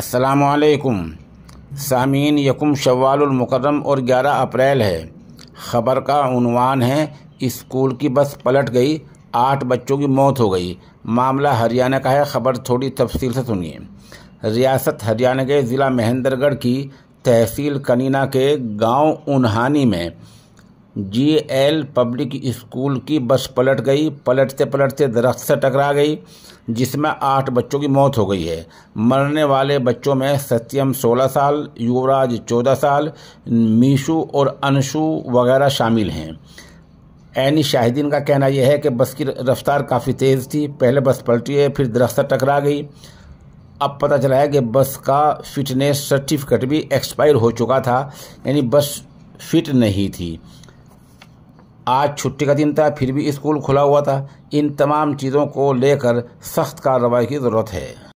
السلام علیکم سامعین یکم شوال المکرم اور گیارہ اپریل ہے خبر کا عنوان ہے اسکول کی بس پلٹ گئی آٹھ بچوں کی موت ہو گئی معاملہ ہریانہ کا ہے خبر تھوڑی تفصیل سے سنیے ریاست ہریانہ کے ضلع مہندر گڑھ کی تحصیل کنینہ کے گاؤں انہانی میں جی ایل پبلک اسکول کی بس پلٹ گئی پلٹتے پلٹتے درخت سے ٹکرا گئی جس میں آٹھ بچوں کی موت ہو گئی ہے مرنے والے بچوں میں ستیم سولہ سال یوراج چودہ سال میشو اور انشو وغیرہ شامل ہیں عینی شاہدین کا کہنا یہ ہے کہ بس کی رفتار کافی تیز تھی پہلے بس پلٹی ہے پھر درخت سے ٹکرا گئی اب پتہ چلا ہے کہ بس کا فٹنس سرٹیفکیٹ بھی ایکسپائر ہو چکا تھا یعنی بس فٹ نہیں تھی آج چھٹی کا دن تھا پھر بھی اسکول کھلا ہوا تھا ان تمام چیزوں کو لے کر سخت کارروائی کی ضرورت ہے